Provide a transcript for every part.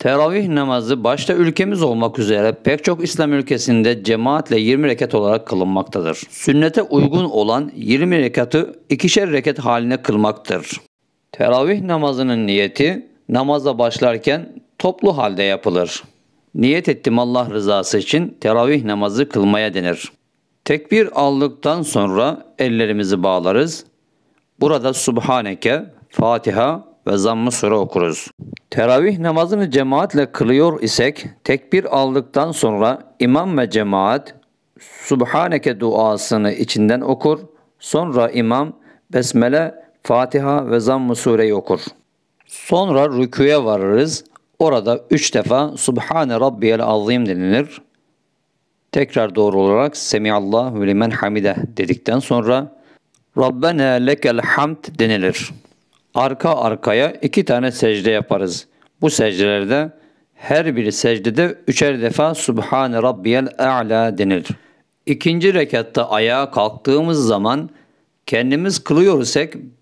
Teravih namazı başta ülkemiz olmak üzere pek çok İslam ülkesinde cemaatle 20 rekat olarak kılınmaktadır. Sünnete uygun olan 20 rekatı ikişer rekat haline kılmaktır. Teravih namazının niyeti namaza başlarken toplu halde yapılır. Niyet ettim Allah rızası için teravih namazı kılmaya denir. Tekbir aldıktan sonra ellerimizi bağlarız. Burada Subhaneke, Fatiha, ve zammı sure okuruz. Teravih namazını cemaatle kılıyor isek tekbir aldıktan sonra imam ve cemaat Subhaneke duasını içinden okur. Sonra imam Besmele, Fatiha ve Zamm-ı Sure'yi okur. Sonra rüküye varırız. Orada üç defa Subhane Rabbiyel Azim denilir. Tekrar doğru olarak Semiallahu limen hamide dedikten sonra Rabbena lekel hamd denilir arka arkaya iki tane secde yaparız. Bu secdelerde her bir secdede üçer defa Subhan Rabbiyel A'la denir. İkinci rekatta ayağa kalktığımız zaman kendimiz kılıyor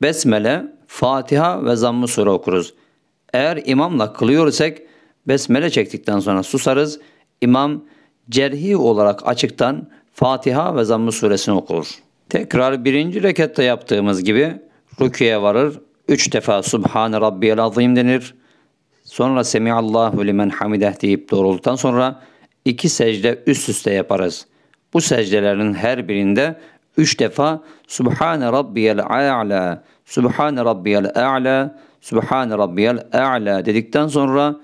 Besmele, Fatiha ve Zamm-ı Sure okuruz. Eğer imamla kılıyor Besmele çektikten sonra susarız. İmam cerhi olarak açıktan Fatiha ve Zamm-ı Suresini okur. Tekrar birinci rekatta yaptığımız gibi rüküye varır, Üç defa Subhan Rabbiyel Azim denir. Sonra Semiallahu limen hamideh deyip doğrultan sonra iki secde üst üste yaparız. Bu secdelerin her birinde üç defa Subhan Rabbiyel A'la, Subhan Rabbiyel A'la, Subhan Rabbiyel A'la dedikten sonra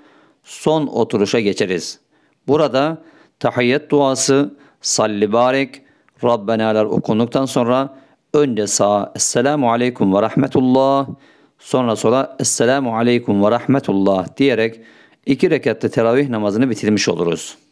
son oturuşa geçeriz. Burada tahiyyet duası, salli barek, Rabbenalar okunduktan sonra önce sağa Esselamu Aleyküm ve Rahmetullah Sonra sola Esselamu Aleyküm ve Rahmetullah diyerek iki rekatlı teravih namazını bitirmiş oluruz.